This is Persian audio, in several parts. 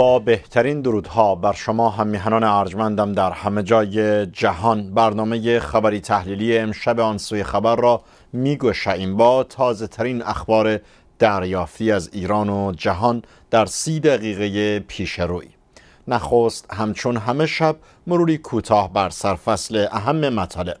با بهترین درودها بر شما همیهنان ارجمندم در همه جای جهان برنامه خبری تحلیلی امشب آن سوی خبر را میگوشیم با تازه ترین اخبار دریافتی از ایران و جهان در سی دقیقه پیش روی نخست همچون همه شب مروری کوتاه بر سرفصل اهم مطالب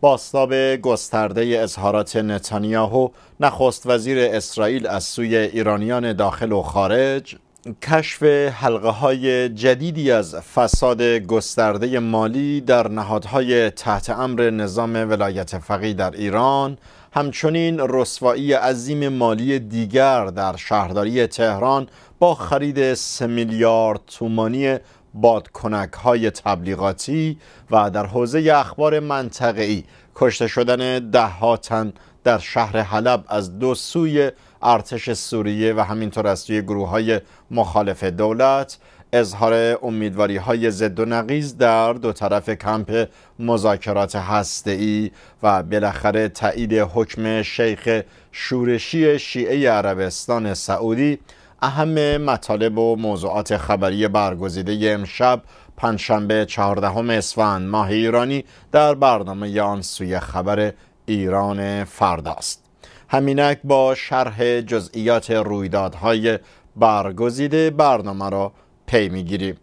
باستاب گسترده اظهارات نتانیاهو نخست وزیر اسرائیل از سوی ایرانیان داخل و خارج کشف حلقه های جدیدی از فساد گسترده مالی در نهادهای تحت امر نظام ولایت فقیه در ایران همچنین رسوایی عظیم مالی دیگر در شهرداری تهران با خرید سه میلیارد تومانی بادکنک های تبلیغاتی و در حوزه اخبار منطقه‌ای کشته شدن ده تن در شهر حلب از دو سوی ارتش سوریه و همینطور از توی گروه های مخالف دولت اظهار امیدواری های زد و نقیز در دو طرف کمپ مذاکرات ای و بالاخره تایید حکم شیخ شورشی شیعه عربستان سعودی اهم مطالب و موضوعات خبری برگزیده امشب پنجشنبه چهاردهم اسفند ماه ایرانی در برنامه آن سوی خبر ایران فرداست. همینک با شرح جزئیات رویدادهای برگزیده برنامه را پی میگیریم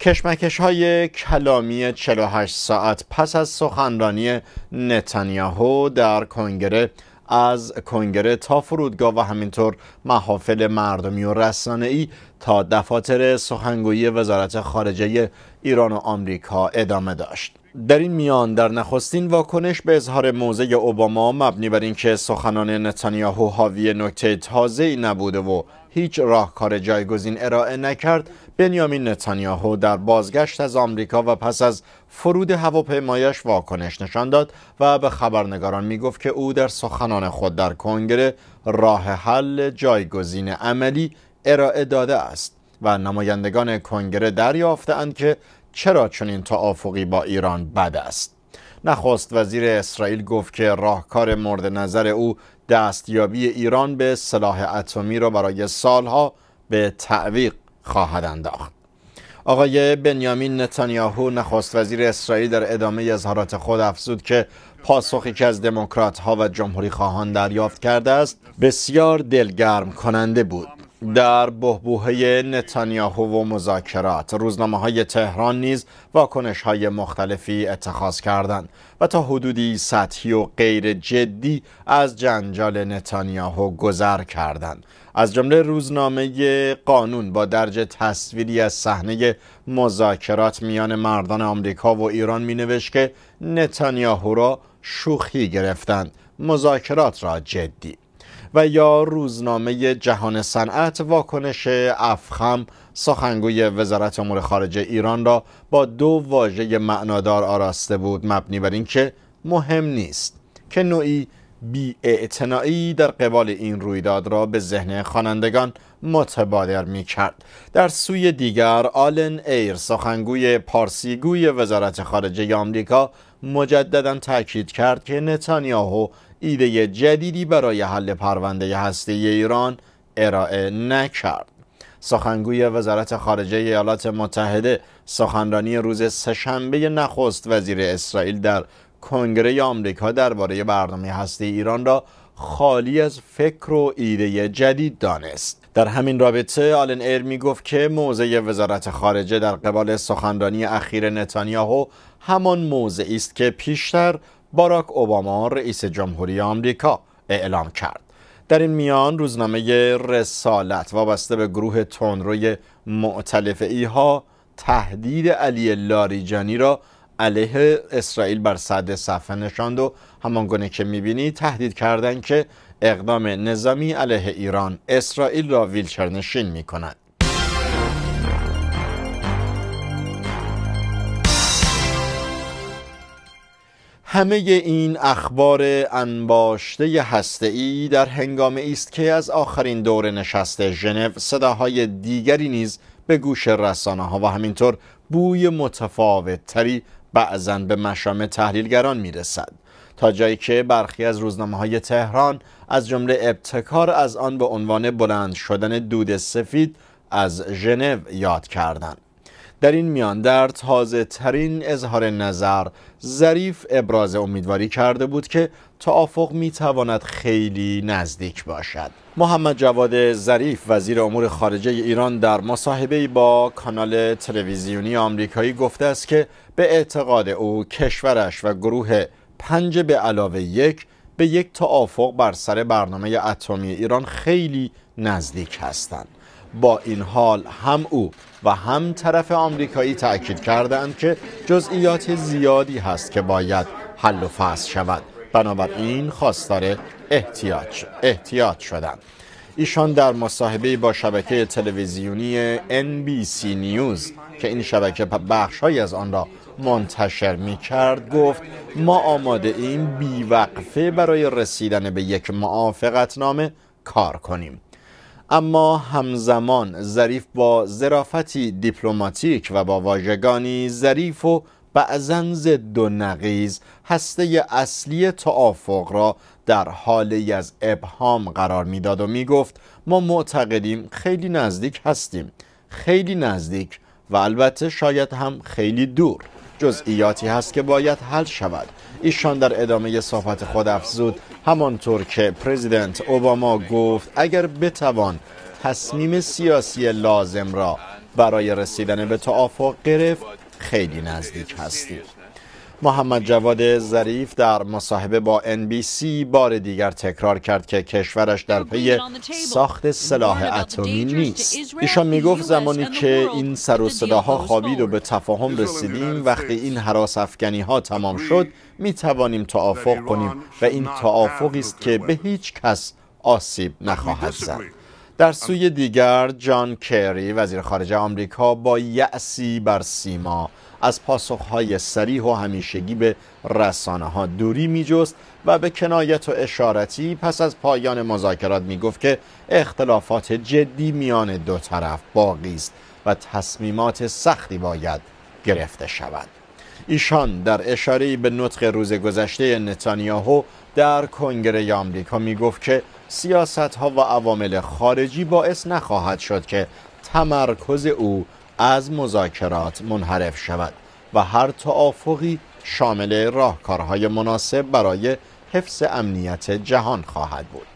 کشمکش های کلامی 48 ساعت پس از سخنرانی نتانیاهو در کنگره از کنگره تا فرودگاه و همینطور محافل مردمی و ای تا دفاتر سخنگوی وزارت خارجه ایران و آمریکا ادامه داشت. در این میان در نخستین واکنش به اظهار موضع اوباما مبنی بر اینکه سخنان نتانیاهو حاوی نکته تازه‌ای نبوده و هیچ راهکار جایگزین ارائه نکرد بنیامین نتانیاهو در بازگشت از آمریکا و پس از فرود هواپیمایش واکنش نشان داد و به خبرنگاران میگفت که او در سخنان خود در کنگره راه حل جایگزین عملی ارائه داده است و نمایندگان کنگره دریافتند که چرا چنین توافقی با ایران بد است نخست وزیر اسرائیل گفت که راهکار مورد نظر او دستیابی ایران به سلاح اتمی را برای سالها به تعویق خواهد انداخت آقای بنیامین نتانیاهو نخست وزیر اسرائیل در ادامه اظهارات خود افزود که پاسخی که از دموکرات ها و جمهوری خواهان دریافت کرده است بسیار دلگرم کننده بود در بهبوهه نتانیاهو و مذاکرات روزنامه های تهران نیز واکنش های مختلفی اتخاذ کردند و تا حدودی سطحی و غیر جدی از جنجال نتانیاهو گذر کردند از جمله روزنامه قانون با درج تصویری از صحنه مذاکرات میان مردان آمریکا و ایران می نوشت که نتانیاهو را شوخی گرفتند مذاکرات را جدی و یا روزنامه جهان صنعت واکنش افخم سخنگوی وزارت امور خارجه ایران را با دو واژه معنادار آراسته بود مبنی بر اینکه مهم نیست که نوعی بی در قبال این رویداد را به ذهن خوانندگان متبادر می کرد. در سوی دیگر آلن ایر سخنگوی پارسیگوی وزارت خارجه آمریکا مجددا تاکید کرد که نتانیاهو ایده جدیدی برای حل پرونده هسته ایران ارائه نکرد سخنگوی وزارت خارجه ایالات متحده سخنرانی روز سهشنبه نخست وزیر اسرائیل در کنگره آمریکا درباره برنامه هسته ایران را خالی از فکر و ایده جدید دانست در همین رابطه آلن ایر می گفت که موضع وزارت خارجه در قبال سخنرانی اخیر نتانیاهو همان موضعی است که پیشتر باراک اوباما رئیس جمهوری آمریکا اعلام کرد در این میان روزنامه رسالت وابسته به گروه تندروی معتلفه ای ها تهدید علی لاریجانی را علیه اسرائیل بر صد صفحه نشاند و گونه که میبینی تهدید کردند که اقدام نظامی علیه ایران اسرائیل را ویلچرنشین میکند همه این اخبار انباشته ای در هنگام است که از آخرین دور نشست ژنو صداهای دیگری نیز به گوش رسانه ها و همینطور بوی متفاوت تری بعضا به مشام تحلیلگران میرسد تا جایی که برخی از روزنامه های تهران از جمله ابتکار از آن به عنوان بلند شدن دود سفید از ژنو یاد کردند در این میان در تازه ترین اظهار نظر ظریف ابراز امیدواری کرده بود که توافق می تواند خیلی نزدیک باشد محمد جواد ظریف وزیر امور خارجه ایران در مصاحبه با کانال تلویزیونی آمریکایی گفته است که به اعتقاد او کشورش و گروه پنج به علاوه یک به یک توافق بر سر برنامه اتمی ایران خیلی نزدیک هستند با این حال هم او و هم طرف آمریکایی تاکید کردند که جزئیات زیادی هست که باید حل و فصل شود بنابراین خواستار احتیاط احتیاط شدند ایشان در مصاحبه با شبکه تلویزیونی NBC نیوز که این شبکه بخشهایی از آن را منتشر می کرد گفت ما آماده این بیوقفه برای رسیدن به یک معافقت نامه کار کنیم اما همزمان ظریف با ظرافتی دیپلماتیک و با واژگانی ظریف و بعضا ضد و نقیز هسته اصلی توافق را در حالی از ابهام قرار میداد و میگفت ما معتقدیم خیلی نزدیک هستیم خیلی نزدیک و البته شاید هم خیلی دور جزئیاتی هست که باید حل شود ایشان در ادامه صحبت خود افزود همانطور که پرزیدنت اوباما گفت اگر بتوان تصمیم سیاسی لازم را برای رسیدن به توافق گرفت خیلی نزدیک هستیم محمد جواد ظریف در مصاحبه با ان سی بار دیگر تکرار کرد که کشورش در پی ساخت سلاح اتمی نیست. ایشان گفت زمانی که این سر و صداها خوابید و به تفاهم رسیدیم وقتی این حراس افغانی ها تمام شد می توانیم توافق کنیم و این توافقی است که به هیچ کس آسیب نخواهد زد. در سوی دیگر جان کری وزیر خارجه آمریکا با یأسی بر سیما از پاسخهای سریح و همیشگی به رسانه ها دوری میجست و به کنایت و اشارتی پس از پایان مذاکرات میگفت که اختلافات جدی میان دو طرف باقی است و تصمیمات سختی باید گرفته شود ایشان در اشاره به نطق روز گذشته نتانیاهو در کنگره آمریکا می گفت که سیاست ها و عوامل خارجی باعث نخواهد شد که تمرکز او از مذاکرات منحرف شود و هر توافقی شامل راهکارهای مناسب برای حفظ امنیت جهان خواهد بود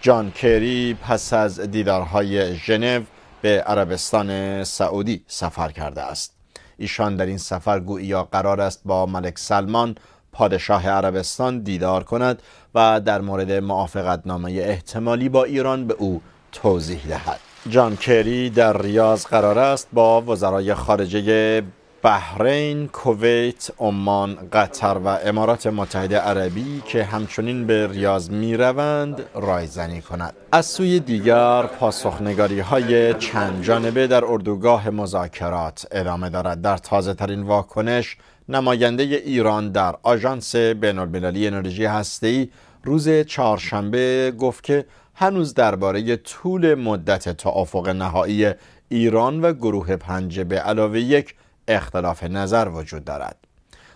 جان کری پس از دیدارهای ژنو به عربستان سعودی سفر کرده است ایشان در این سفر گویا قرار است با ملک سلمان پادشاه عربستان دیدار کند و در مورد موافقتنامه احتمالی با ایران به او توضیح دهد جان کری در ریاض قرار است با وزرای خارجه بحرین، کویت، عمان، قطر و امارات متحده عربی که همچنین به ریاض می روند رایزنی کند. از سوی دیگر پاسخنگاری های چند جانبه در اردوگاه مذاکرات ادامه دارد. در تازه ترین واکنش نماینده ایران در آژانس بین المللی انرژی هستی روز چهارشنبه گفت که هنوز درباره طول مدت توافق نهایی ایران و گروه پنج به علاوه یک اختلاف نظر وجود دارد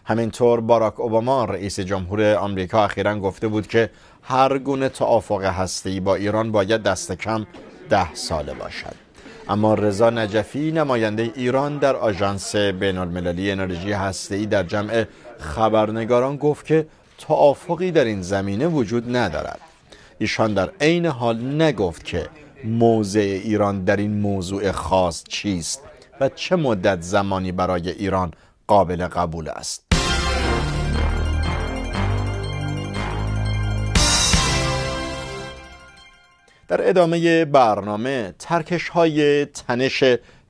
همینطور باراک اوباما رئیس جمهور آمریکا اخیرا گفته بود که هر گونه توافق هستی با ایران باید دست کم ده ساله باشد اما رضا نجفی نماینده ایران در آژانس المللی انرژی هسته‌ای در جمع خبرنگاران گفت که توافقی در این زمینه وجود ندارد ایشان در عین حال نگفت که موضع ایران در این موضوع خاص چیست و چه مدت زمانی برای ایران قابل قبول است در ادامه برنامه ترکش های تنش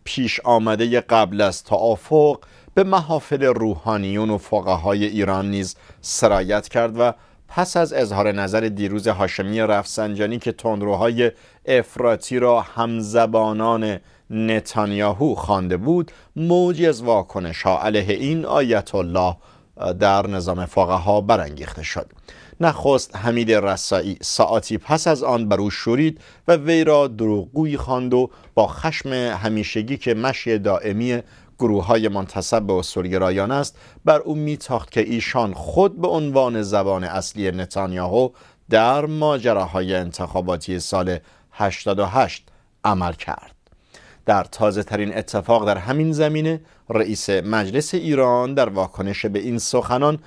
پیش آمده قبل از توافق به محافل روحانیون و فقهای ایران نیز سرایت کرد و پس از اظهار نظر دیروز هاشمی رفسنجانی که تندروهای افراتی را همزبانان نتانیاهو خوانده بود موجی از واکنش ها علیه این آیت الله در نظام فقها برانگیخته شد نخست حمید رسایی ساعتی پس از آن بر او شورید و وی را دروغگویی خواند و با خشم همیشگی که مشی دائمی گروه های منتصب به اصولگرایان است بر او میتاخت که ایشان خود به عنوان زبان اصلی نتانیاهو در ماجراهای انتخاباتی سال 88 عمل کرد در تازه ترین اتفاق در همین زمینه رئیس مجلس ایران در واکنش به این سخنان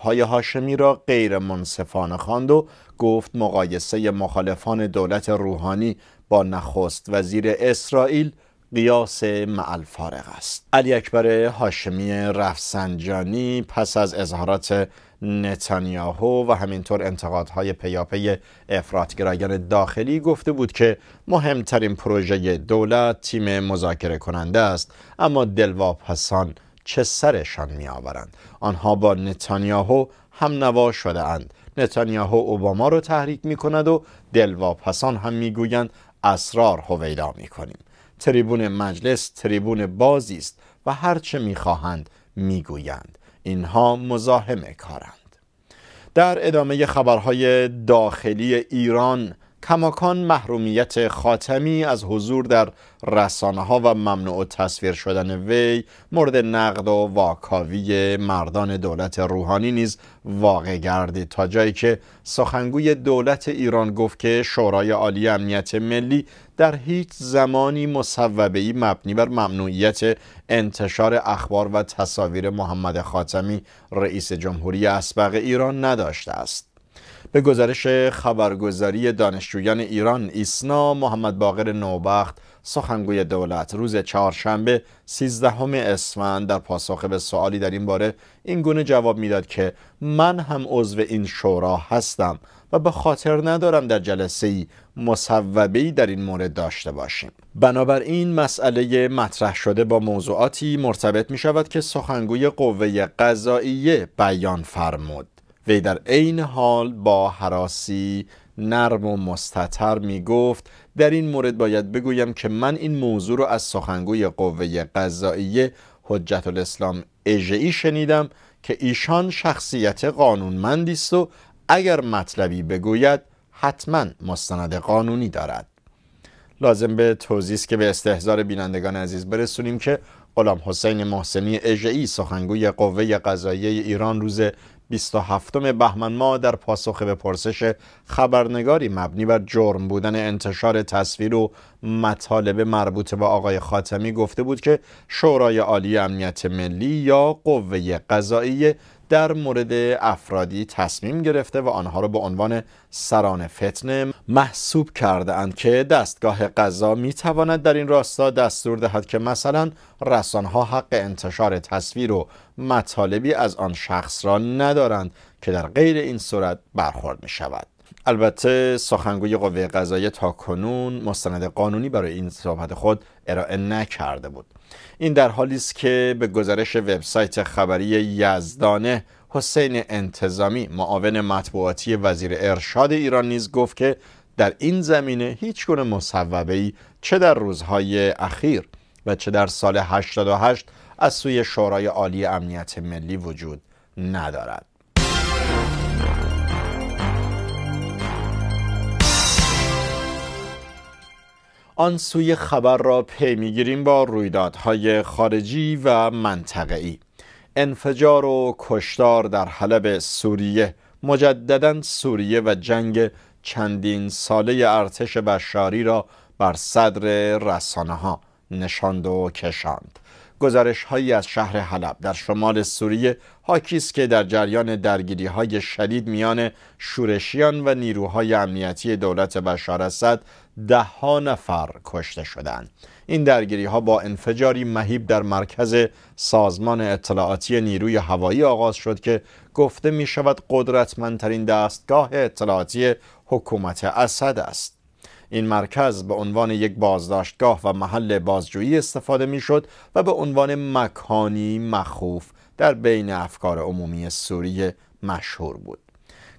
های هاشمی را غیر منصفانه خواند و گفت مقایسه مخالفان دولت روحانی با نخست وزیر اسرائیل قیاس مع فارغ است علی اکبر هاشمی رفسنجانی پس از اظهارات نتانیاهو و همینطور انتقادهای پیاپی افراطگرایان داخلی گفته بود که مهمترین پروژه دولت تیم مذاکره کننده است اما دلواپسان چه سرشان می آورند آنها با نتانیاهو هم نوا شده اند نتانیاهو اوباما رو تحریک می کند و دلواپسان هم می گویند اسرار هویدا می کنیم تریبون مجلس تریبون بازی است و هرچه میخواهند میگویند اینها مزاحم کارند در ادامه خبرهای داخلی ایران کماکان محرومیت خاتمی از حضور در رسانه ها و ممنوع تصویر شدن وی مورد نقد و واکاوی مردان دولت روحانی نیز واقع گردید تا جایی که سخنگوی دولت ایران گفت که شورای عالی امنیت ملی در هیچ زمانی مصوبه مبنی بر ممنوعیت انتشار اخبار و تصاویر محمد خاتمی رئیس جمهوری اسبق ایران نداشته است به گزارش خبرگزاری دانشجویان ایران ایسنا محمد باقر نوبخت سخنگوی دولت روز چهارشنبه 13 اسفند در پاسخ به سوالی در این باره این گونه جواب میداد که من هم عضو این شورا هستم و به خاطر ندارم در جلسه ای مصوبه در این مورد داشته باشیم بنابراین مسئله مطرح شده با موضوعاتی مرتبط می شود که سخنگوی قوه قضاییه بیان فرمود وی در عین حال با حراسی نرم و مستطر می گفت در این مورد باید بگویم که من این موضوع رو از سخنگوی قوه قضاییه حجت الاسلام اجعی شنیدم که ایشان شخصیت قانونمندی است و اگر مطلبی بگوید حتما مستند قانونی دارد لازم به توضیح که به استحضار بینندگان عزیز برسونیم که غلام حسین محسنی اجعی سخنگوی قوه قضاییه ایران روز 27 بهمن ما در پاسخ به پرسش خبرنگاری مبنی بر جرم بودن انتشار تصویر و مطالب مربوط به آقای خاتمی گفته بود که شورای عالی امنیت ملی یا قوه قضایی در مورد افرادی تصمیم گرفته و آنها را به عنوان سران فتنه محسوب کرده اند که دستگاه قضا می تواند در این راستا دستور دهد که مثلا رسانها حق انتشار تصویر و مطالبی از آن شخص را ندارند که در غیر این صورت برخورد می شود البته سخنگوی قوه قضاییه تا کنون مستند قانونی برای این صحبت خود ارائه نکرده بود این در حالی است که به گزارش وبسایت خبری یزدانه حسین انتظامی معاون مطبوعاتی وزیر ارشاد ایران نیز گفت که در این زمینه هیچ گونه مصوبه ای چه در روزهای اخیر و چه در سال 88 از سوی شورای عالی امنیت ملی وجود ندارد آن سوی خبر را پی میگیریم با رویدادهای خارجی و منطقه‌ای انفجار و کشتار در حلب سوریه مجددا سوریه و جنگ چندین ساله ارتش بشاری را بر صدر رسانه ها نشاند و کشاند گزارش هایی از شهر حلب در شمال سوریه حاکی است که در جریان درگیری های شدید میان شورشیان و نیروهای امنیتی دولت بشار اسد ده ها نفر کشته شدند این درگیری ها با انفجاری مهیب در مرکز سازمان اطلاعاتی نیروی هوایی آغاز شد که گفته می شود قدرتمندترین دستگاه اطلاعاتی حکومت اسد است این مرکز به عنوان یک بازداشتگاه و محل بازجویی استفاده میشد و به عنوان مکانی مخوف در بین افکار عمومی سوریه مشهور بود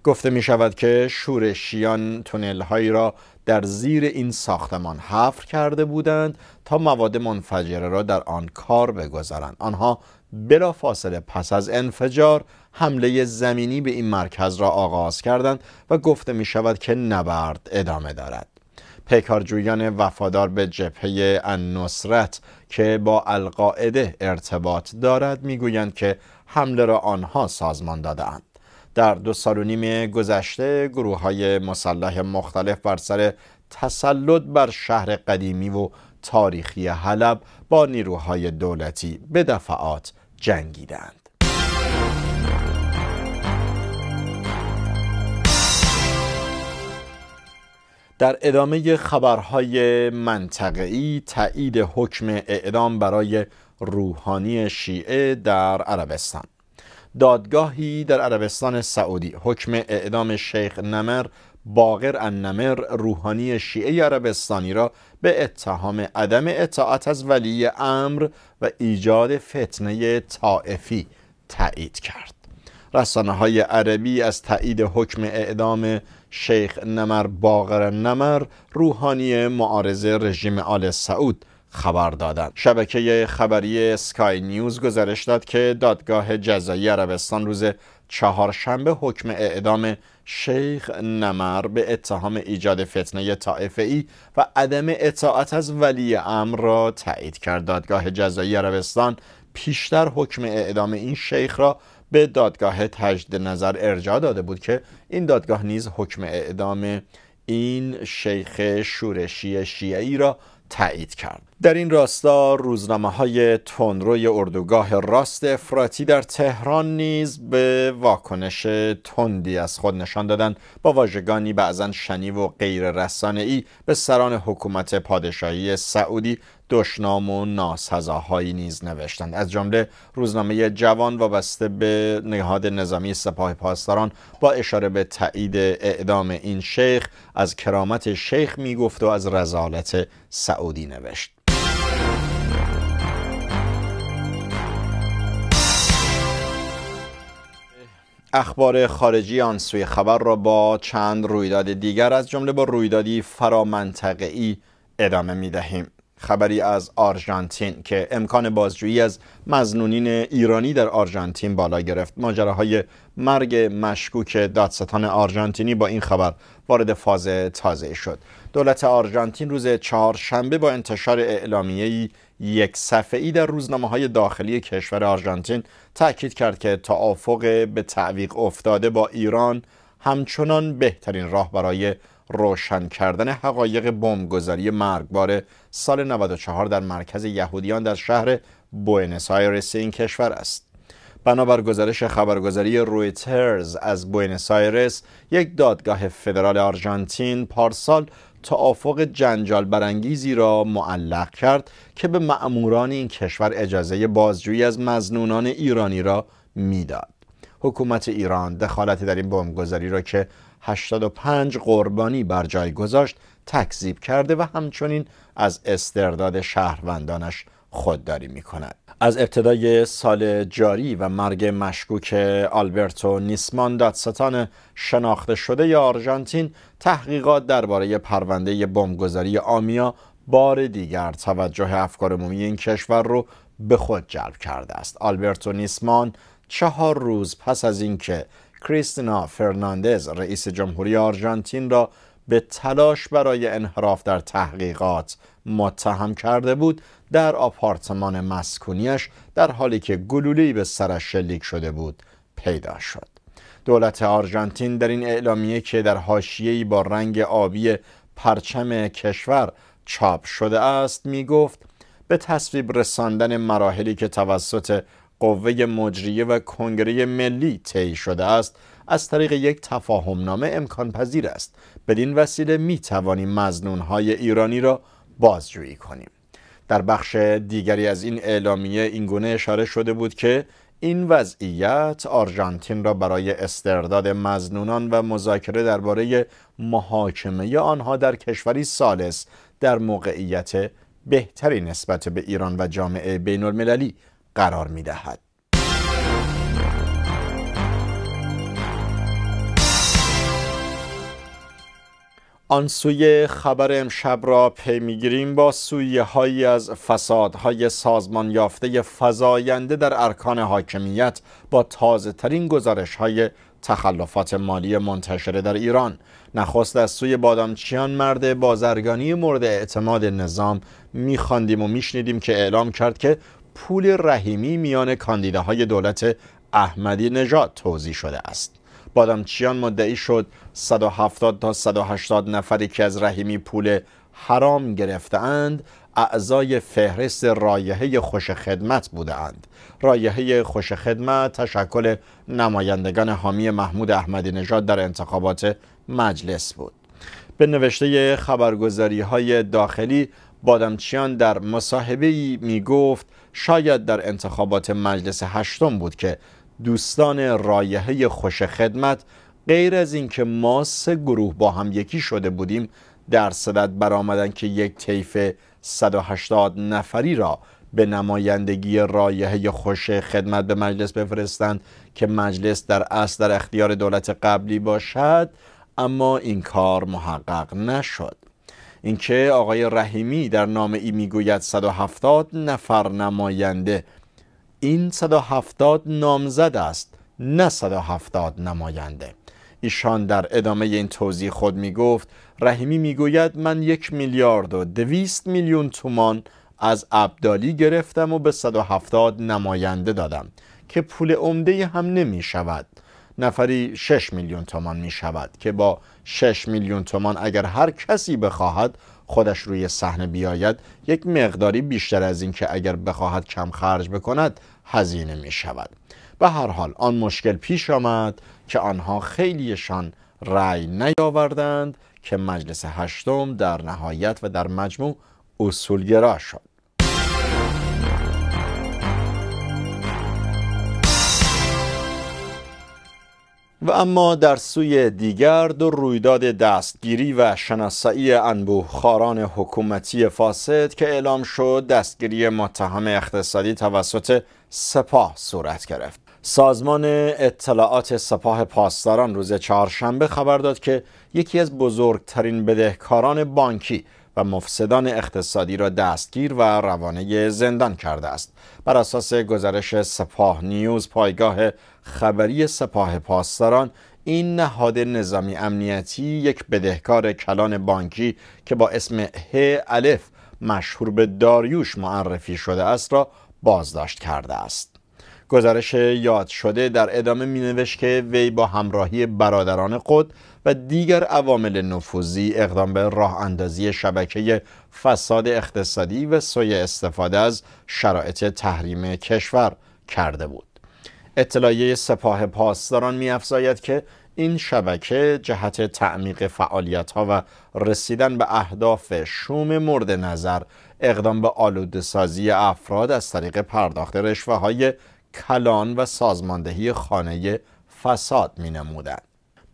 گفته می شود که شورشیان تونل هایی را در زیر این ساختمان حفر کرده بودند تا مواد منفجره را در آن کار بگذارند آنها بلا فاصله پس از انفجار حمله زمینی به این مرکز را آغاز کردند و گفته می شود که نبرد ادامه دارد پیکارجویان وفادار به جبهه النصرت که با القاعده ارتباط دارد میگویند که حمله را آنها سازمان دادهاند در دو سال و نیم گذشته گروه های مسلح مختلف بر سر تسلط بر شهر قدیمی و تاریخی حلب با نیروهای دولتی به دفعات جنگیدند در ادامه خبرهای منطقه‌ای تایید حکم اعدام برای روحانی شیعه در عربستان دادگاهی در عربستان سعودی حکم اعدام شیخ نمر باقر النمر روحانی شیعه عربستانی را به اتهام عدم اطاعت از ولی امر و ایجاد فتنه طائفی تایید کرد رسانه های عربی از تایید حکم اعدام شیخ نمر باغر نمر روحانی معارض رژیم آل سعود خبر دادند شبکه خبری سکای نیوز گزارش داد که دادگاه جزایی عربستان روز چهارشنبه حکم اعدام شیخ نمر به اتهام ایجاد فتنه ای و عدم اطاعت از ولی امر را تایید کرد دادگاه جزایی عربستان پیشتر حکم اعدام این شیخ را به دادگاه تجد نظر ارجاع داده بود که این دادگاه نیز حکم اعدام این شیخ شورشی شیعی را تایید کرد در این راستا روزنامه های تندروی اردوگاه راست افراطی در تهران نیز به واکنش تندی از خود نشان دادند با واژگانی بعضا شنیو و غیر رسانه ای به سران حکومت پادشاهی سعودی دشنام و ناسزاهایی نیز نوشتند از جمله روزنامه جوان وابسته به نهاد نظامی سپاه پاسداران با اشاره به تایید اعدام این شیخ از کرامت شیخ میگفت و از رزالت سعودی نوشت اخبار خارجی آن سوی خبر را با چند رویداد دیگر از جمله با رویدادی فرامنطقه‌ای ادامه می دهیم. خبری از آرژانتین که امکان بازجویی از مزنونین ایرانی در آرژانتین بالا گرفت ماجراهای مرگ مشکوک دادستان آرژانتینی با این خبر وارد فاز تازه شد دولت آرژانتین روز چهارشنبه با انتشار اعلامیه‌ای یک صفحه‌ای در روزنامه های داخلی کشور آرژانتین تاکید کرد که توافق به تعویق افتاده با ایران همچنان بهترین راه برای روشن کردن حقایق بمبگذاری مرگبار سال 94 در مرکز یهودیان در شهر بوئنس آیرس این کشور است بنابر گزارش خبرگزاری رویترز از بوئنس آیرس یک دادگاه فدرال آرژانتین پارسال توافق جنجال برانگیزی را معلق کرد که به مأموران این کشور اجازه بازجویی از مزنونان ایرانی را میداد حکومت ایران دخالتی در این بمبگذاری را که 85 قربانی بر جای گذاشت تکذیب کرده و همچنین از استرداد شهروندانش خودداری می کند. از ابتدای سال جاری و مرگ مشکوک آلبرتو نیسمان دادستان شناخته شده ی آرژانتین تحقیقات درباره پرونده بمبگذاری آمیا بار دیگر توجه افکار عمومی این کشور رو به خود جلب کرده است آلبرتو نیسمان چهار روز پس از اینکه کریستینا فرناندز رئیس جمهوری آرژانتین را به تلاش برای انحراف در تحقیقات متهم کرده بود در آپارتمان مسکونیش در حالی که گلولی به سرش شلیک شده بود پیدا شد دولت آرژانتین در این اعلامیه که در هاشیهی با رنگ آبی پرچم کشور چاپ شده است می گفت به تصویب رساندن مراحلی که توسط قوه مجریه و کنگره ملی طی شده است از طریق یک تفاهم نامه امکان پذیر است بدین وسیله می توانیم های ایرانی را بازجویی کنیم در بخش دیگری از این اعلامیه این گونه اشاره شده بود که این وضعیت آرژانتین را برای استرداد مزنونان و مذاکره درباره محاکمه آنها در کشوری سالس در موقعیت بهتری نسبت به ایران و جامعه بین المللی قرار می دهد. آن سوی خبر امشب را پی میگیریم با سویه هایی از فسادهای سازمان یافته فزاینده در ارکان حاکمیت با تازه ترین گزارش های تخلفات مالی منتشره در ایران نخست از سوی بادامچیان مرد بازرگانی مورد اعتماد نظام میخواندیم و میشنیدیم که اعلام کرد که پول رحیمی میان کاندیداهای دولت احمدی نژاد توضیح شده است بادامچیان مدعی شد 170 تا 180 نفری که از رحیمی پول حرام گرفتهاند اعضای فهرست رایحه خوش خدمت بودند رایحه خوش خدمت تشکل نمایندگان حامی محمود احمدی نژاد در انتخابات مجلس بود به نوشته خبرگزاری های داخلی بادمچیان در مصاحبه می گفت شاید در انتخابات مجلس هشتم بود که دوستان رایحه خوش خدمت غیر از اینکه ما سه گروه با هم یکی شده بودیم در صدت برآمدند که یک طیف 180 نفری را به نمایندگی رایحه خوش خدمت به مجلس بفرستند که مجلس در اصل در اختیار دولت قبلی باشد اما این کار محقق نشد اینکه آقای رحیمی در نام ای میگوید 170 نفر نماینده این 170 نامزد است نه 170 نماینده ایشان در ادامه این توضیح خود می گفت رحیمی می گوید من یک میلیارد و دویست میلیون تومان از عبدالی گرفتم و به 170 نماینده دادم که پول عمده هم نمی شود نفری 6 میلیون تومان می شود که با 6 میلیون تومان اگر هر کسی بخواهد خودش روی صحنه بیاید یک مقداری بیشتر از اینکه اگر بخواهد کم خرج بکند هزینه می شود به هر حال آن مشکل پیش آمد که آنها خیلیشان رأی نیاوردند که مجلس هشتم در نهایت و در مجموع اصولگرا شد و اما در سوی دیگر دو رویداد دستگیری و شناسایی انبوه خاران حکومتی فاسد که اعلام شد دستگیری متهم اقتصادی توسط سپاه صورت گرفت سازمان اطلاعات سپاه پاسداران روز چهارشنبه خبر داد که یکی از بزرگترین بدهکاران بانکی و مفسدان اقتصادی را دستگیر و روانه زندان کرده است بر اساس گزارش سپاه نیوز پایگاه خبری سپاه پاسداران این نهاد نظامی امنیتی یک بدهکار کلان بانکی که با اسم ه الف مشهور به داریوش معرفی شده است را بازداشت کرده است گزارش یاد شده در ادامه می نوشت که وی با همراهی برادران خود و دیگر عوامل نفوذی اقدام به راه اندازی شبکه فساد اقتصادی و سوی استفاده از شرایط تحریم کشور کرده بود اطلاعیه سپاه پاسداران میافزاید که این شبکه جهت تعمیق فعالیت ها و رسیدن به اهداف شوم مورد نظر اقدام به آلوده سازی افراد از طریق پرداخت رشوه های کلان و سازماندهی خانه فساد می نمودن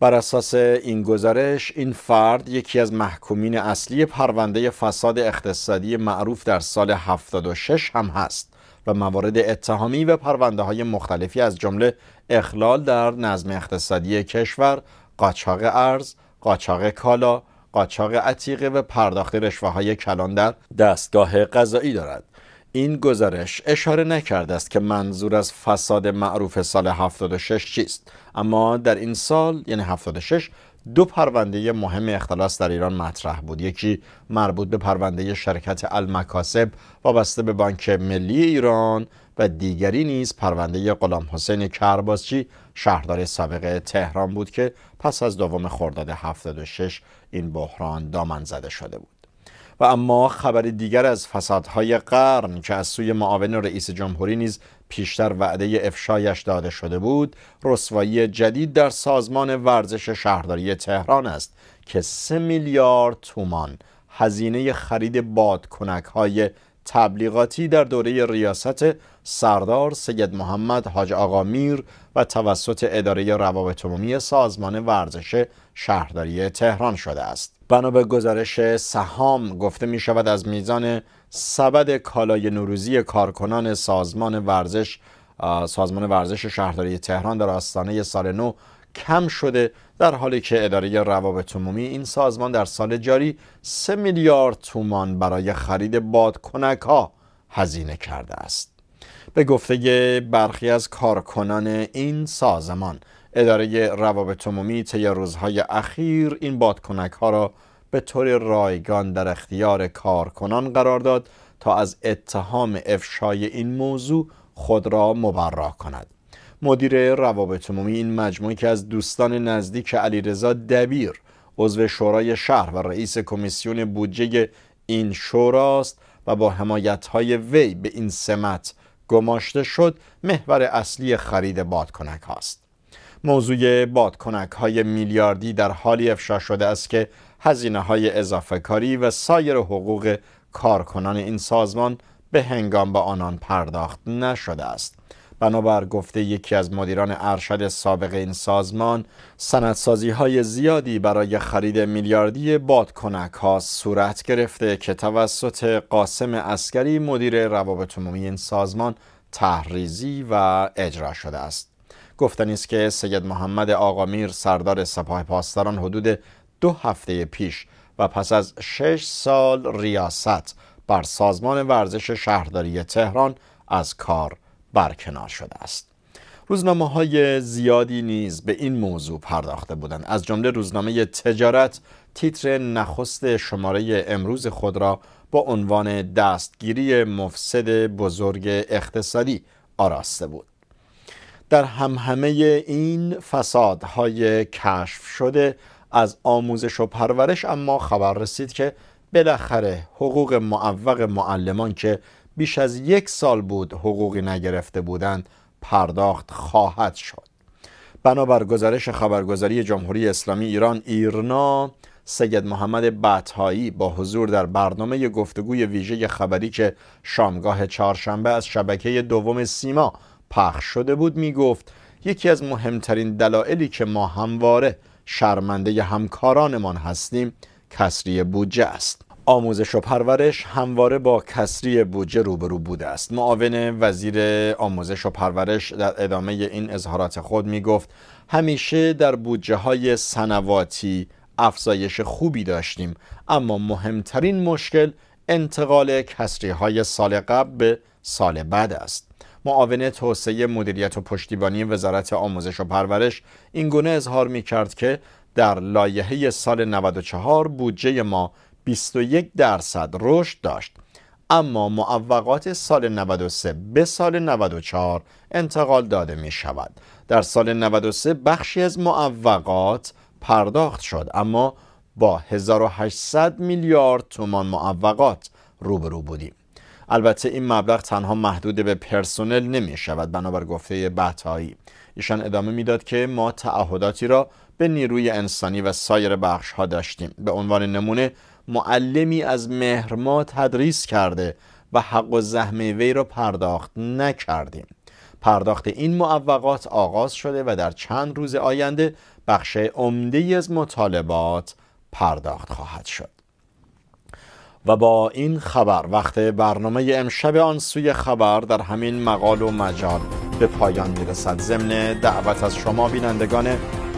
بر اساس این گزارش این فرد یکی از محکومین اصلی پرونده فساد اقتصادی معروف در سال 76 هم هست و موارد اتهامی و پرونده های مختلفی از جمله اخلال در نظم اقتصادی کشور، قاچاق ارز، قاچاق کالا، قاچاق عتیقه و پرداخت رشوه های کلان در دستگاه قضایی دارد. این گزارش اشاره نکرده است که منظور از فساد معروف سال 76 چیست اما در این سال یعنی 76 دو پرونده مهم اختلاس در ایران مطرح بود یکی مربوط به پرونده شرکت المکاسب وابسته به بانک ملی ایران و دیگری نیز پرونده غلام حسین کرباسچی شهردار سابق تهران بود که پس از دوم خرداد 76 این بحران دامن زده شده بود و اما خبر دیگر از فسادهای قرن که از سوی معاون رئیس جمهوری نیز پیشتر وعده افشایش داده شده بود رسوایی جدید در سازمان ورزش شهرداری تهران است که سه میلیارد تومان هزینه خرید بادکنک های تبلیغاتی در دوره ریاست سردار سید محمد حاج آقا میر و توسط اداره روابط عمومی سازمان ورزش شهرداری تهران شده است بنا به گزارش سهام گفته می شود از میزان سبد کالای نوروزی کارکنان سازمان ورزش سازمان ورزش شهرداری تهران در آستانه سال نو کم شده در حالی که اداره روابط عمومی این سازمان در سال جاری 3 میلیارد تومان برای خرید بادکنک ها هزینه کرده است به گفته برخی از کارکنان این سازمان اداره روابط عمومی طی روزهای اخیر این بادکنک ها را به طور رایگان در اختیار کارکنان قرار داد تا از اتهام افشای این موضوع خود را مبرا کند مدیر روابط عمومی این مجموعه که از دوستان نزدیک علیرضا دبیر عضو شورای شهر و رئیس کمیسیون بودجه این شوراست و با حمایت های وی به این سمت گماشته شد محور اصلی خرید بادکنک هاست موضوع بادکنک های میلیاردی در حالی افشا شده است که هزینه های اضافه کاری و سایر حقوق کارکنان این سازمان به هنگام به آنان پرداخت نشده است بنابر گفته یکی از مدیران ارشد سابق این سازمان سندسازی های زیادی برای خرید میلیاردی بادکنک ها صورت گرفته که توسط قاسم اسکری مدیر روابط عمومی این سازمان تحریزی و اجرا شده است گفته است که سید محمد آقامیر سردار سپاه پاسداران حدود دو هفته پیش و پس از شش سال ریاست بر سازمان ورزش شهرداری تهران از کار برکنار شده است روزنامه های زیادی نیز به این موضوع پرداخته بودند از جمله روزنامه تجارت تیتر نخست شماره امروز خود را با عنوان دستگیری مفسد بزرگ اقتصادی آراسته بود در همهمه این فسادهای کشف شده از آموزش و پرورش اما خبر رسید که بالاخره حقوق معوق معلمان که بیش از یک سال بود حقوقی نگرفته بودند پرداخت خواهد شد بنابر گزارش خبرگزاری جمهوری اسلامی ایران ایرنا سید محمد بطهایی با حضور در برنامه گفتگوی ویژه خبری که شامگاه چهارشنبه از شبکه دوم سیما پخش شده بود می گفت یکی از مهمترین دلایلی که ما همواره شرمنده همکارانمان هستیم کسری بودجه است آموزش و پرورش همواره با کسری بودجه روبرو بوده است معاون وزیر آموزش و پرورش در ادامه این اظهارات خود می گفت همیشه در بودجه های سنواتی افزایش خوبی داشتیم اما مهمترین مشکل انتقال کسری های سال قبل به سال بعد است معاون توسعه مدیریت و پشتیبانی وزارت آموزش و پرورش این گونه اظهار می کرد که در لایحه سال 94 بودجه ما 21 درصد رشد داشت اما معوقات سال 93 به سال 94 انتقال داده می شود در سال 93 بخشی از معوقات پرداخت شد اما با 1800 میلیارد تومان معوقات روبرو بودیم البته این مبلغ تنها محدود به پرسنل نمی شود بنابر گفته بهتایی ایشان ادامه میداد که ما تعهداتی را به نیروی انسانی و سایر بخش ها داشتیم به عنوان نمونه معلمی از مهر تدریس کرده و حق و زحمه وی را پرداخت نکردیم پرداخت این معوقات آغاز شده و در چند روز آینده بخش عمده از مطالبات پرداخت خواهد شد و با این خبر وقت برنامه امشب آن سوی خبر در همین مقال و مجال به پایان میرسد ضمن دعوت از شما بینندگان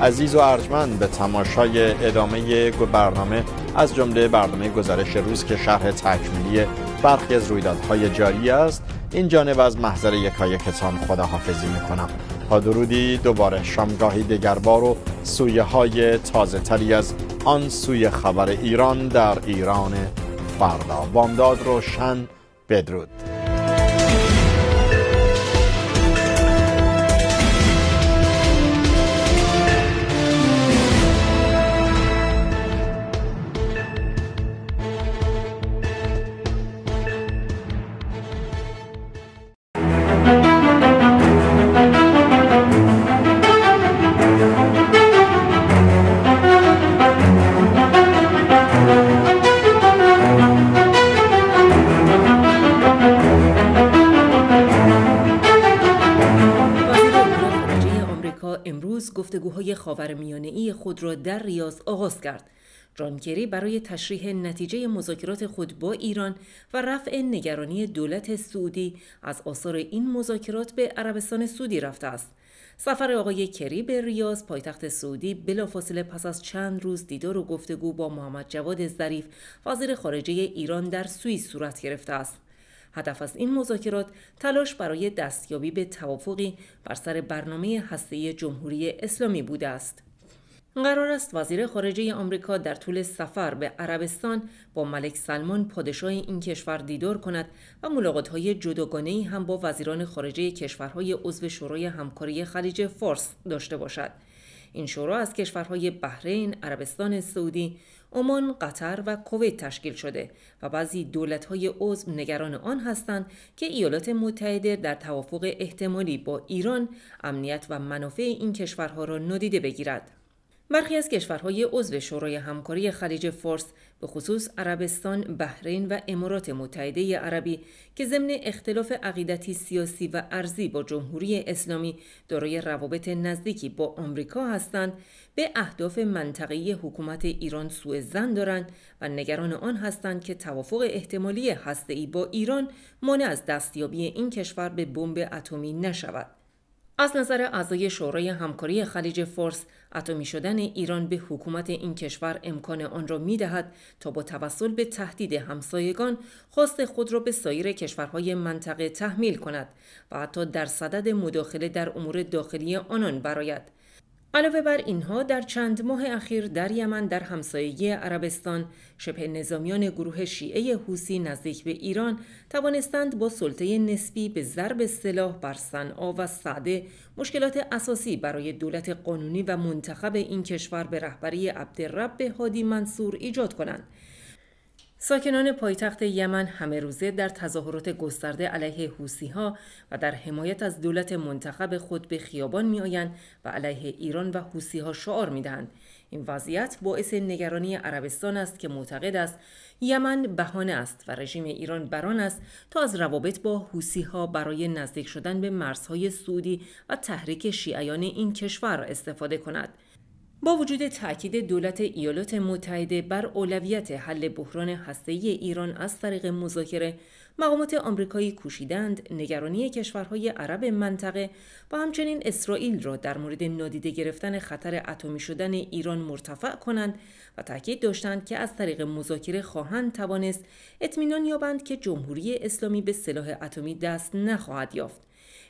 عزیز و ارجمند به تماشای ادامه برنامه از جمله برنامه گزارش روز که شرح تکمیلی برخی از رویدادهای جاری است این جانب از محضر یکایکتان خداحافظی میکنم تا درودی دوباره شامگاهی دگربار و سویه های تازه تری از آن سوی خبر ایران در ایران فردا بامداد روشن بدرود خود را در ریاض آغاز کرد. جان کری برای تشریح نتیجه مذاکرات خود با ایران و رفع نگرانی دولت سعودی از آثار این مذاکرات به عربستان سعودی رفته است. سفر آقای کری به ریاض پایتخت سعودی بلافاصله پس از چند روز دیدار و گفتگو با محمد جواد ظریف وزیر خارجه ایران در سوئیس صورت گرفته است. هدف از این مذاکرات تلاش برای دستیابی به توافقی بر سر برنامه هسته جمهوری اسلامی بوده است. قرار است وزیر خارجه آمریکا در طول سفر به عربستان با ملک سلمان پادشاه این کشور دیدار کند و ملاقاتهای ای هم با وزیران خارجه کشورهای عضو شورای همکاری خلیج فارس داشته باشد. این شورا از کشورهای بحرین، عربستان سعودی، عمان، قطر و کویت تشکیل شده و بعضی دولت‌های عضو نگران آن هستند که ایالات متحده در توافق احتمالی با ایران امنیت و منافع این کشورها را نادیده بگیرد. برخی از کشورهای عضو شورای همکاری خلیج فارس به خصوص عربستان، بحرین و امارات متحده عربی که ضمن اختلاف عقیدتی سیاسی و ارزی با جمهوری اسلامی دارای روابط نزدیکی با آمریکا هستند، به اهداف منطقی حکومت ایران سوء زن دارند و نگران آن هستند که توافق احتمالی هسته‌ای با ایران مانع از دستیابی این کشور به بمب اتمی نشود. از نظر اعضای شورای همکاری خلیج فارس اتمی شدن ایران به حکومت این کشور امکان آن را می دهد تا با توسل به تهدید همسایگان خواست خود را به سایر کشورهای منطقه تحمیل کند و حتی در صدد مداخله در امور داخلی آنان براید. علاوه بر اینها در چند ماه اخیر در یمن در همسایگی عربستان شبه نظامیان گروه شیعه حوسی نزدیک به ایران توانستند با سلطه نسبی به ضرب سلاح بر صنعا و صعده مشکلات اساسی برای دولت قانونی و منتخب این کشور به رهبری عبدالرب هادی منصور ایجاد کنند ساکنان پایتخت یمن همه روزه در تظاهرات گسترده علیه ها و در حمایت از دولت منتخب خود به خیابان آیند و علیه ایران و ها شعار دهند. این وضعیت باعث نگرانی عربستان است که معتقد است یمن بهانه است و رژیم ایران بران است تا از روابط با ها برای نزدیک شدن به مرزهای سعودی و تحریک شیعیان این کشور استفاده کند با وجود تاکید دولت ایالات متحده بر اولویت حل بحران هسته‌ای ایران از طریق مذاکره، مقامات آمریکایی کوشیدند نگرانی کشورهای عرب منطقه و همچنین اسرائیل را در مورد نادیده گرفتن خطر اتمی شدن ایران مرتفع کنند و تاکید داشتند که از طریق مذاکره خواهند توانست اطمینان یابند که جمهوری اسلامی به سلاح اتمی دست نخواهد یافت.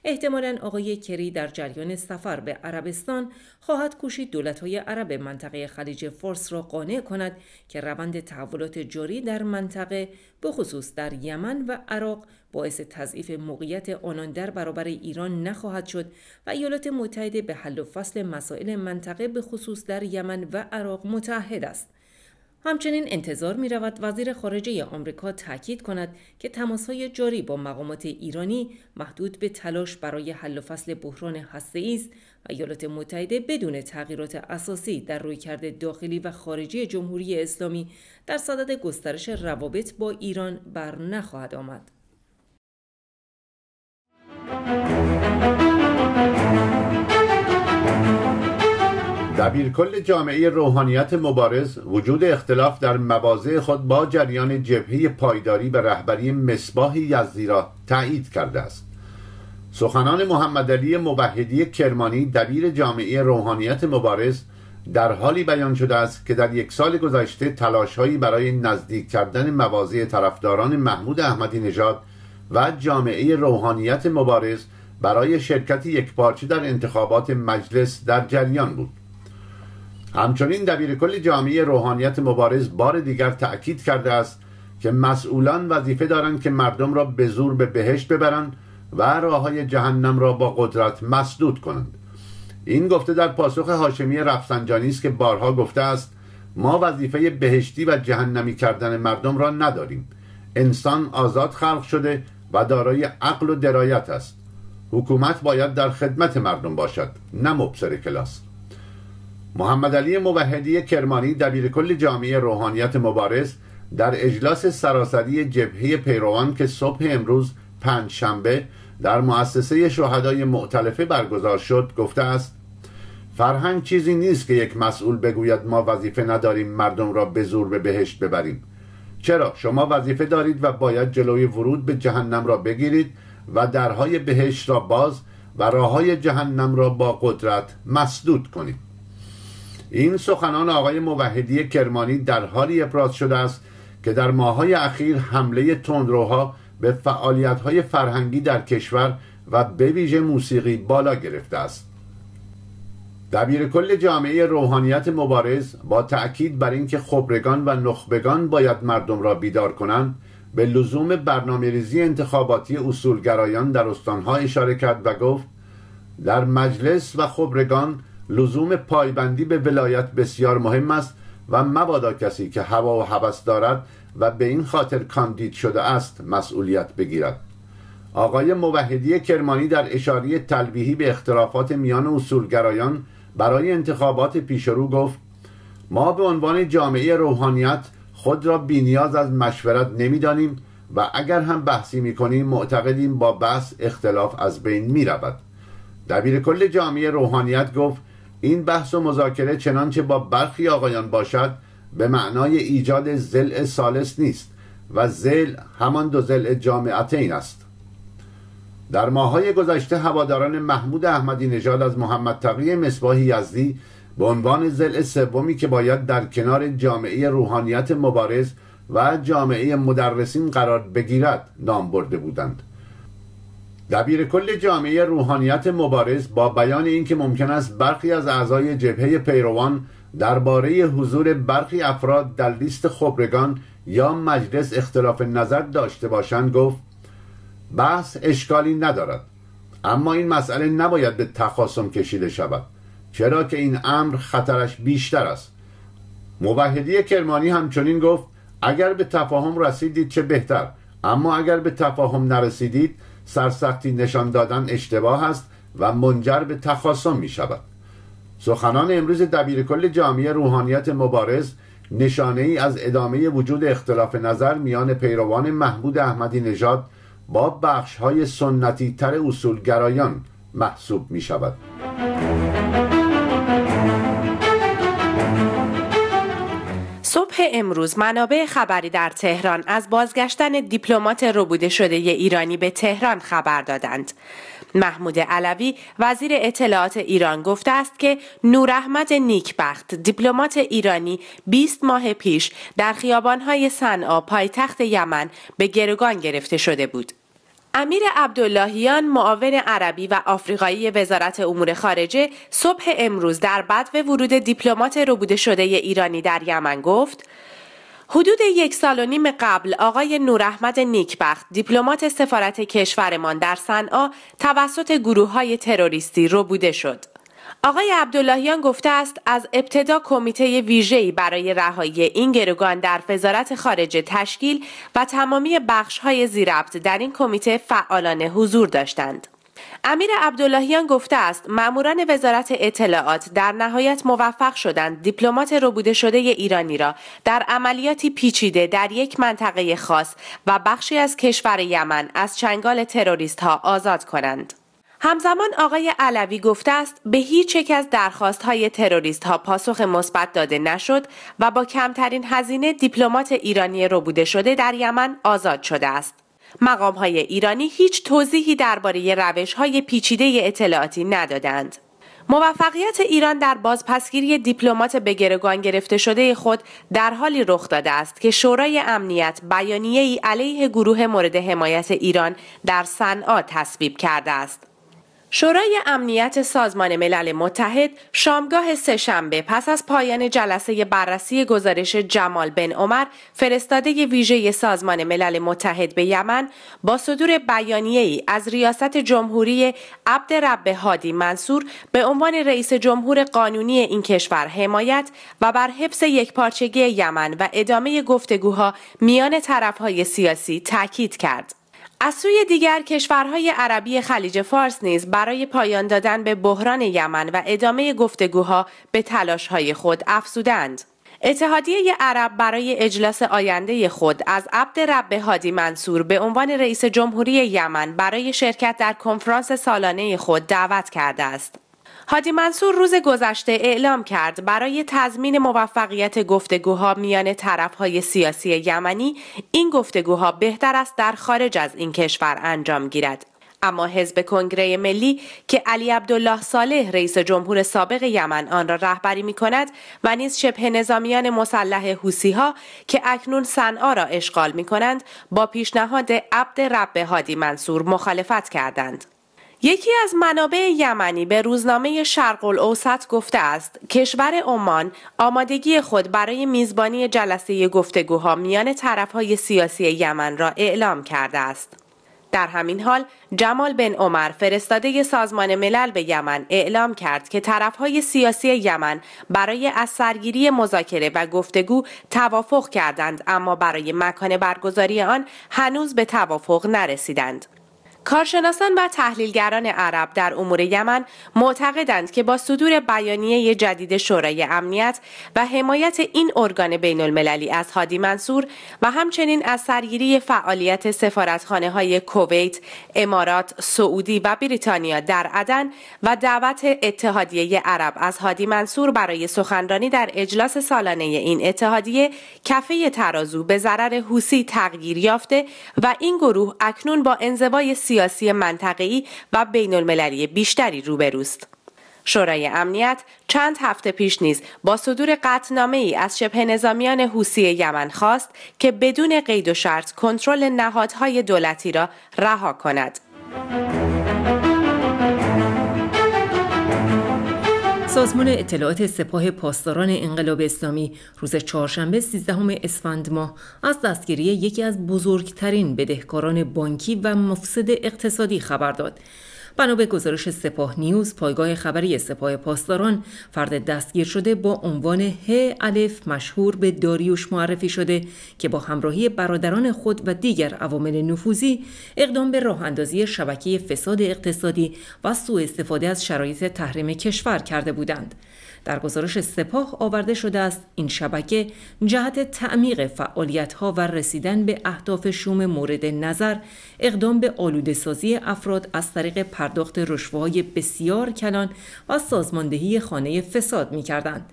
احتمالا آقای کری در جریان سفر به عربستان خواهد کوشید دولت‌های عرب منطقه خلیج فارس را قانع کند که روند تحولات جاری در منطقه به خصوص در یمن و عراق باعث تضعیف موقعیت آنان در برابر ایران نخواهد شد و ایالات متحده به حل و فصل مسائل منطقه به خصوص در یمن و عراق متحد است. همچنین انتظار می رود وزیر خارجه آمریکا تاکید کند که های جاری با مقامات ایرانی محدود به تلاش برای حل و فصل بحران هسته است و ایالات متحده بدون تغییرات اساسی در رویکرد داخلی و خارجی جمهوری اسلامی در صدد گسترش روابط با ایران بر نخواهد آمد. دبیر کل جامعه روحانیت مبارز وجود اختلاف در مواضع خود با جریان جبهه پایداری به رهبری مصباح یزدی را تایید کرده است سخنان محمد علی موحدی کرمانی دبیر جامعه روحانیت مبارز در حالی بیان شده است که در یک سال گذشته تلاشهایی برای نزدیک کردن مواضع طرفداران محمود احمدی نژاد و جامعه روحانیت مبارز برای شرکت یکپارچه در انتخابات مجلس در جریان بود همچنین دبیر کل جامعه روحانیت مبارز بار دیگر تأکید کرده است که مسئولان وظیفه دارند که مردم را به زور به بهشت ببرند و راه جهنم را با قدرت مسدود کنند این گفته در پاسخ هاشمی رفسنجانی است که بارها گفته است ما وظیفه بهشتی و جهنمی کردن مردم را نداریم انسان آزاد خلق شده و دارای عقل و درایت است حکومت باید در خدمت مردم باشد نه مبصر کلاس محمد علی موحدی کرمانی دبیر کل جامعه روحانیت مبارز در اجلاس سراسری جبهه پیروان که صبح امروز پنج شنبه در مؤسسه شهدای معتلفه برگزار شد گفته است فرهنگ چیزی نیست که یک مسئول بگوید ما وظیفه نداریم مردم را به زور به بهشت ببریم چرا شما وظیفه دارید و باید جلوی ورود به جهنم را بگیرید و درهای بهشت را باز و راههای جهنم را با قدرت مسدود کنید این سخنان آقای موحدی کرمانی در حالی ابراز شده است که در ماهای اخیر حمله تندروها به فعالیت‌های فرهنگی در کشور و به ویژه موسیقی بالا گرفته است دبیر کل جامعه روحانیت مبارز با تأکید بر اینکه خبرگان و نخبگان باید مردم را بیدار کنند به لزوم برنامه ریزی انتخاباتی اصولگرایان در استانها اشاره کرد و گفت در مجلس و خبرگان لزوم پایبندی به ولایت بسیار مهم است و مبادا کسی که هوا و هوس دارد و به این خاطر کاندید شده است مسئولیت بگیرد آقای موحدی کرمانی در اشاره تلویحی به اختلافات میان اصولگرایان برای انتخابات پیشرو گفت ما به عنوان جامعه روحانیت خود را بینیاز از مشورت نمیدانیم و اگر هم بحثی میکنیم معتقدیم با بحث اختلاف از بین میرود دبیر کل جامعه روحانیت گفت این بحث و مذاکره چنانچه با برخی آقایان باشد به معنای ایجاد زل سالس نیست و زل همان دو زل جامعتین است در ماهای گذشته هواداران محمود احمدی نژاد از محمد تقی مصباحی یزدی به عنوان زل سومی که باید در کنار جامعه روحانیت مبارز و جامعه مدرسین قرار بگیرد نام برده بودند دبیر کل جامعه روحانیت مبارز با بیان اینکه ممکن است برخی از اعضای جبهه پیروان درباره حضور برخی افراد در لیست خبرگان یا مجلس اختلاف نظر داشته باشند گفت بحث اشکالی ندارد اما این مسئله نباید به تخاصم کشیده شود چرا که این امر خطرش بیشتر است موحدی کرمانی همچنین گفت اگر به تفاهم رسیدید چه بهتر اما اگر به تفاهم نرسیدید سرسختی نشان دادن اشتباه است و منجر به تخاصم می شود سخنان امروز دبیرکل جامعه روحانیت مبارز نشانه ای از ادامه وجود اختلاف نظر میان پیروان محمود احمدی نژاد با بخش های سنتی تر اصولگرایان محسوب می شود. صبح امروز منابع خبری در تهران از بازگشتن دیپلمات ربوده شده ی ایرانی به تهران خبر دادند. محمود علوی وزیر اطلاعات ایران گفته است که نور نیکبخت دیپلمات ایرانی 20 ماه پیش در خیابانهای صنعا پایتخت یمن به گروگان گرفته شده بود. امیر عبداللهیان معاون عربی و آفریقایی وزارت امور خارجه صبح امروز در بدو ورود دیپلمات ربوده شده ایرانی در یمن گفت حدود یک سال و نیم قبل آقای نوراحمد نیکبخت دیپلمات سفارت کشورمان در صنعا توسط گروه های تروریستی ربوده شد. آقای عبداللهیان گفته است از ابتدا کمیته ویژه‌ای برای رهایی این گروگان در وزارت خارجه تشکیل و تمامی بخش‌های زیربط در این کمیته فعالانه حضور داشتند. امیر عبداللهیان گفته است ماموران وزارت اطلاعات در نهایت موفق شدند دیپلمات ربوده شده ایرانی را در عملیاتی پیچیده در یک منطقه خاص و بخشی از کشور یمن از چنگال تروریست ها آزاد کنند. همزمان آقای علوی گفته است به هیچ یک از درخواست های تروریست ها پاسخ مثبت داده نشد و با کمترین هزینه دیپلمات ایرانی ربوده شده در یمن آزاد شده است. مقام های ایرانی هیچ توضیحی درباره روش های پیچیده اطلاعاتی ندادند. موفقیت ایران در بازپسگیری دیپلمات بگرگان گرفته شده خود در حالی رخ داده است که شورای امنیت بیانیه ای علیه گروه مورد حمایت ایران در صنعا تصویب کرده است. شورای امنیت سازمان ملل متحد شامگاه سهشنبه پس از پایان جلسه بررسی گزارش جمال بن عمر فرستاده ویژه سازمان ملل متحد به یمن با صدور بیانیه ای از ریاست جمهوری عبدرب هادی منصور به عنوان رئیس جمهور قانونی این کشور حمایت و بر حفظ یکپارچگی یمن و ادامه گفتگوها میان طرفهای سیاسی تاکید کرد. از سوی دیگر کشورهای عربی خلیج فارس نیز برای پایان دادن به بحران یمن و ادامه گفتگوها به تلاشهای خود افزودند. اتحادیه عرب برای اجلاس آینده خود از عبد رب هادی منصور به عنوان رئیس جمهوری یمن برای شرکت در کنفرانس سالانه خود دعوت کرده است. حادی منصور روز گذشته اعلام کرد برای تضمین موفقیت گفتگوها میان طرفهای سیاسی یمنی این گفتگوها بهتر است در خارج از این کشور انجام گیرد اما حزب کنگره ملی که علی عبدالله صالح رئیس جمهور سابق یمن آن را رهبری می کند و نیز شبه نظامیان مسلح حوسی ها که اکنون صنعا را اشغال می کنند با پیشنهاد عبد رب هادی منصور مخالفت کردند. یکی از منابع یمنی به روزنامه شرق الاوسط گفته است کشور عمان آمادگی خود برای میزبانی جلسه گفتگوها میان طرفهای سیاسی یمن را اعلام کرده است. در همین حال جمال بن عمر فرستاده سازمان ملل به یمن اعلام کرد که طرفهای سیاسی یمن برای از سرگیری مذاکره و گفتگو توافق کردند اما برای مکان برگزاری آن هنوز به توافق نرسیدند. کارشناسان و تحلیلگران عرب در امور یمن معتقدند که با صدور بیانیه جدید شورای امنیت و حمایت این ارگان بین المللی از هادی منصور و همچنین از سرگیری فعالیت سفارتخانه های کویت، امارات، سعودی و بریتانیا در عدن و دعوت اتحادیه عرب از هادی منصور برای سخنرانی در اجلاس سالانه این اتحادیه کفه ترازو به ضرر حوسی تغییر یافته و این گروه اکنون با انزوای سیاسی منطقه‌ای و بین المللی بیشتری روبروست. شورای امنیت چند هفته پیش نیز با صدور قطنامه ای از شبه نظامیان حوسی یمن خواست که بدون قید و شرط کنترل نهادهای دولتی را رها کند. سازمان اطلاعات سپاه پاسداران انقلاب اسلامی روز چهارشنبه 13 اسفند ماه از دستگیری یکی از بزرگترین بدهکاران بانکی و مفسد اقتصادی خبر داد. بنا به گزارش سپاه نیوز پایگاه خبری سپاه پاسداران فرد دستگیر شده با عنوان ه الف مشهور به داریوش معرفی شده که با همراهی برادران خود و دیگر عوامل نفوذی اقدام به راه اندازی شبکه فساد اقتصادی و سوء استفاده از شرایط تحریم کشور کرده بودند در گزارش سپاه آورده شده است این شبکه جهت تعمیق ها و رسیدن به اهداف شوم مورد نظر اقدام به آلوده سازی افراد از طریق پرداخت های بسیار کلان و سازماندهی خانه فساد می کردند.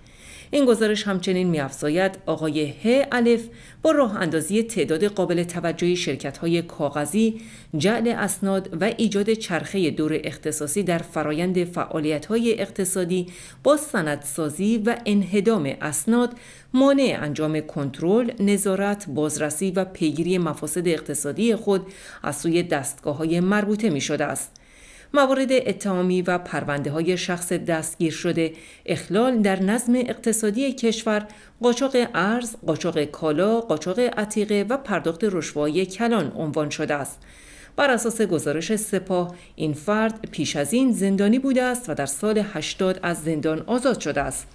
این گزارش همچنین میافزاید آقای ه الف با راه اندازی تعداد قابل توجهی شرکت های کاغذی جعل اسناد و ایجاد چرخه دور اختصاصی در فرایند فعالیت های اقتصادی با سندسازی و انهدام اسناد مانع انجام کنترل، نظارت، بازرسی و پیگیری مفاسد اقتصادی خود از سوی دستگاه های مربوطه می شده است. موارد اتهامی و پرونده های شخص دستگیر شده اخلال در نظم اقتصادی کشور قاچاق ارز قاچاق کالا قاچاق عتیقه و پرداخت رشوای کلان عنوان شده است بر اساس گزارش سپاه این فرد پیش از این زندانی بوده است و در سال 80 از زندان آزاد شده است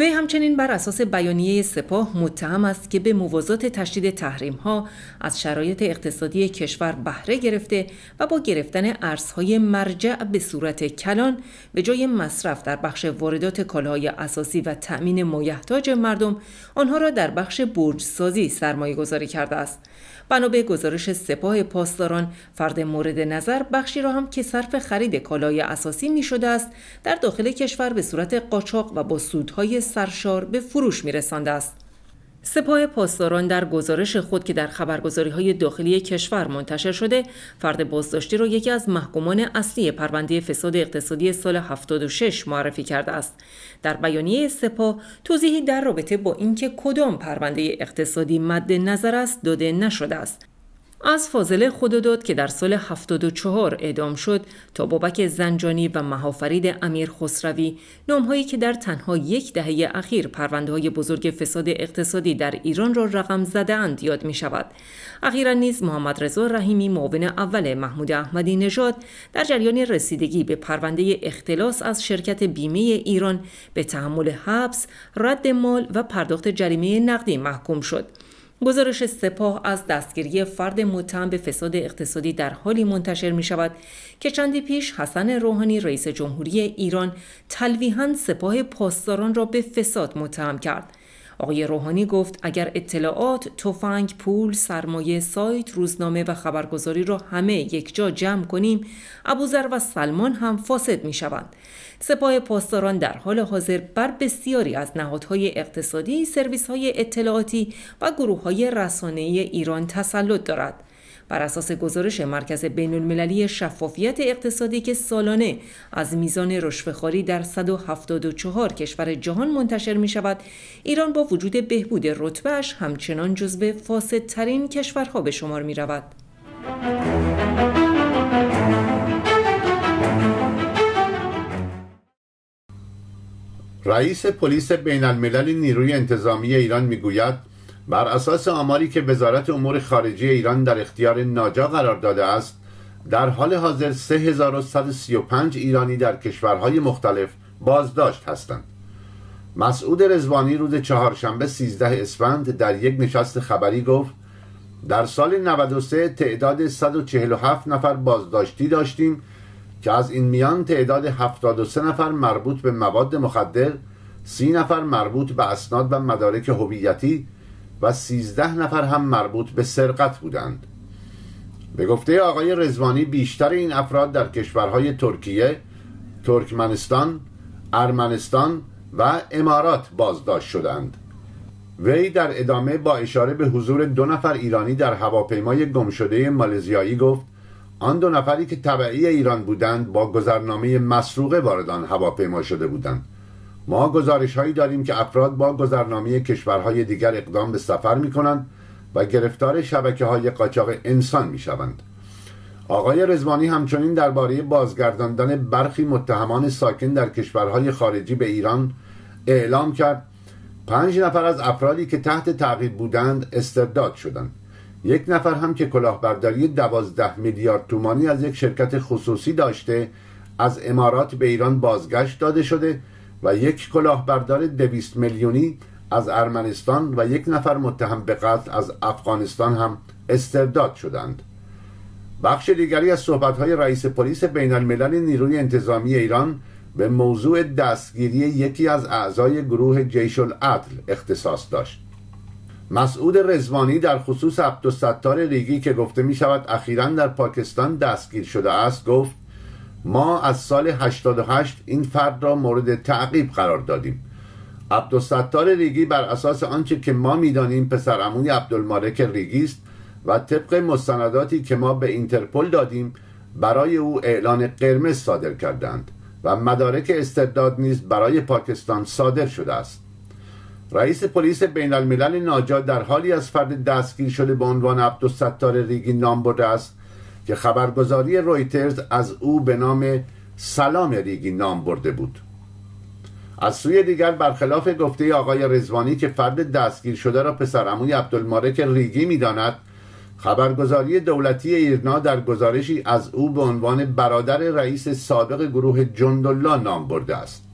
وی همچنین بر اساس بیانیه سپاه متهم است که به موازات تشدید تحریم ها از شرایط اقتصادی کشور بهره گرفته و با گرفتن ارزهای مرجع به صورت کلان به جای مصرف در بخش واردات کالاهای اساسی و تأمین مایحتاج مردم آنها را در بخش برج سازی سرمایه گذاری کرده است بنا به گزارش سپاه پاسداران فرد مورد نظر بخشی را هم که صرف خرید کالای اساسی می شده است در داخل کشور به صورت قاچاق و با سودهای سرشار به فروش می رسند است سپاه پاسداران در گزارش خود که در خبرگزاری های داخلی کشور منتشر شده فرد بازداشتی را یکی از محکومان اصلی پرونده فساد اقتصادی سال 76 معرفی کرده است در بیانیه سپاه توضیحی در رابطه با اینکه کدام پرونده اقتصادی مد نظر است داده نشده است از خود داد که در سال 74 اعدام شد تا بابک زنجانی و مهافرید امیر خسروی نامهایی که در تنها یک دهه اخیر پرونده های بزرگ فساد اقتصادی در ایران را رقم زده اند یاد می شود. اخیرا نیز محمد رضا رحیمی معاون اول محمود احمدی نژاد در جریان رسیدگی به پرونده اختلاس از شرکت بیمه ایران به تحمل حبس، رد مال و پرداخت جریمه نقدی محکوم شد. گزارش سپاه از دستگیری فرد متهم به فساد اقتصادی در حالی منتشر می شود که چندی پیش حسن روحانی رئیس جمهوری ایران تلویحا سپاه پاسداران را به فساد متهم کرد. آقای روحانی گفت اگر اطلاعات، تفنگ، پول، سرمایه، سایت، روزنامه و خبرگزاری را همه یکجا جمع کنیم، ابوذر و سلمان هم فاسد می شوند. سپاه پاسداران در حال حاضر بر بسیاری از نهادهای اقتصادی، سرویس‌های اطلاعاتی و گروه‌های رسانه‌ای ایران تسلط دارد. بر اساس گزارش مرکز بین المللی شفافیت اقتصادی که سالانه از میزان رشوهخواری در 174 کشور جهان منتشر می شود، ایران با وجود بهبود رتبهش همچنان جزو فاسدترین کشورها به شمار می رود. رئیس پلیس بین الملل نیروی انتظامی ایران گوید بر اساس آماری که وزارت امور خارجه ایران در اختیار ناجا قرار داده است در حال حاضر 3135 ایرانی در کشورهای مختلف بازداشت هستند مسعود رزوانی روز چهارشنبه 13 اسفند در یک نشست خبری گفت در سال 93 تعداد 147 نفر بازداشتی داشتیم که از این میان تعداد 73 نفر مربوط به مواد مخدر 30 نفر مربوط به اسناد و مدارک هویتی و 13 نفر هم مربوط به سرقت بودند به گفته آقای رزوانی بیشتر این افراد در کشورهای ترکیه، ترکمنستان، ارمنستان و امارات بازداشت شدند وی در ادامه با اشاره به حضور دو نفر ایرانی در هواپیمای گمشده مالزیایی گفت آن دو نفری که طبعی ایران بودند با گذرنامه مسروقه وارد آن هواپیما شده بودند ما گزارش هایی داریم که افراد با گذرنامه کشورهای دیگر اقدام به سفر می کنند و گرفتار شبکه های قاچاق انسان می شوند. آقای رزوانی همچنین درباره بازگرداندن برخی متهمان ساکن در کشورهای خارجی به ایران اعلام کرد پنج نفر از افرادی که تحت تعقیب بودند استرداد شدند یک نفر هم که کلاهبرداری دوازده میلیارد تومانی از یک شرکت خصوصی داشته از امارات به ایران بازگشت داده شده و یک کلاهبردار دویست میلیونی از ارمنستان و یک نفر متهم به قتل از افغانستان هم استرداد شدند بخش دیگری از صحبتهای رئیس پلیس بین الملل نیروی انتظامی ایران به موضوع دستگیری یکی از اعضای گروه جیش العدل اختصاص داشت مسعود رزوانی در خصوص عبدالستار ریگی که گفته می شود اخیرا در پاکستان دستگیر شده است گفت ما از سال 88 این فرد را مورد تعقیب قرار دادیم عبدالستار ریگی بر اساس آنچه که ما میدانیم پسر عموی عبدالمالک ریگی است و طبق مستنداتی که ما به اینترپل دادیم برای او اعلان قرمز صادر کردند و مدارک استرداد نیز برای پاکستان صادر شده است رئیس پلیس بین الملل ناجا در حالی از فرد دستگیر شده به عنوان عبدالستار ریگی نام برده است که خبرگزاری رویترز از او به نام سلام ریگی نام برده بود از سوی دیگر برخلاف گفته آقای رزوانی که فرد دستگیر شده را پسر عموی عبدالمارک ریگی میداند خبرگزاری دولتی ایرنا در گزارشی از او به عنوان برادر رئیس سابق گروه جندالله نام برده است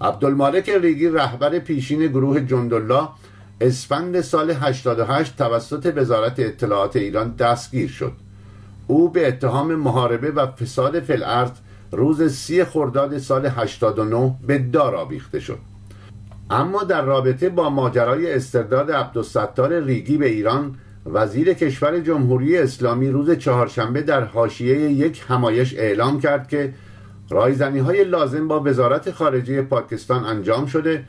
عبدالمالک ریگی رهبر پیشین گروه جندالله اسفند سال 88 توسط وزارت اطلاعات ایران دستگیر شد او به اتهام محاربه و فساد فلعرض روز سی خرداد سال 89 به دار آویخته شد اما در رابطه با ماجرای استرداد عبدالستار ریگی به ایران وزیر کشور جمهوری اسلامی روز چهارشنبه در حاشیه یک همایش اعلام کرد که رایزنی های لازم با وزارت خارجه پاکستان انجام شده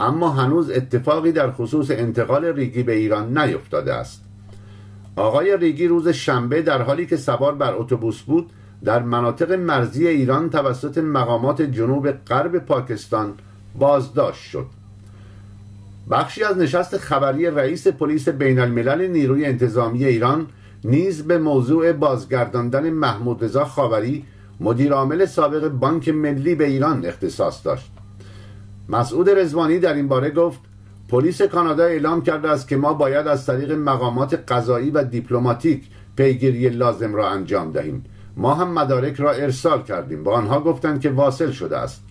اما هنوز اتفاقی در خصوص انتقال ریگی به ایران نیفتاده است آقای ریگی روز شنبه در حالی که سوار بر اتوبوس بود در مناطق مرزی ایران توسط مقامات جنوب غرب پاکستان بازداشت شد بخشی از نشست خبری رئیس پلیس بین الملل نیروی انتظامی ایران نیز به موضوع بازگرداندن محمود رضا خاوری مدیر عامل سابق بانک ملی به ایران اختصاص داشت مسعود رزوانی در این باره گفت پلیس کانادا اعلام کرده است که ما باید از طریق مقامات قضایی و دیپلماتیک پیگیری لازم را انجام دهیم ما هم مدارک را ارسال کردیم و آنها گفتند که واصل شده است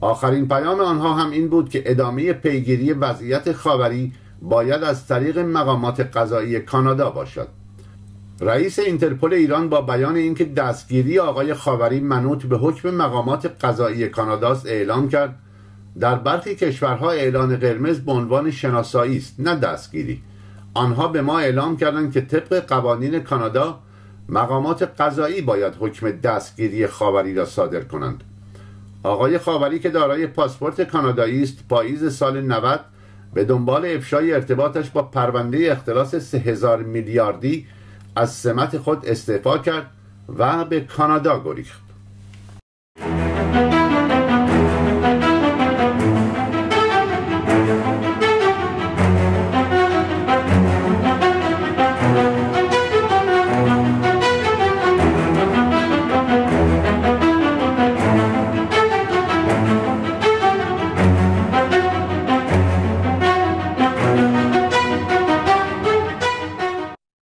آخرین پیام آنها هم این بود که ادامه پیگیری وضعیت خاوری باید از طریق مقامات قضایی کانادا باشد رئیس اینترپل ایران با بیان اینکه دستگیری آقای خاوری منوط به حکم مقامات قضایی کاناداست اعلام کرد در برخی کشورها اعلان قرمز به عنوان شناسایی است نه دستگیری آنها به ما اعلام کردند که طبق قوانین کانادا مقامات قضایی باید حکم دستگیری خاوری را صادر کنند آقای خاوری که دارای پاسپورت کانادایی است پاییز سال 90 به دنبال افشای ارتباطش با پرونده اختلاس 3000 میلیاردی از سمت خود استعفا کرد و به کانادا گریخت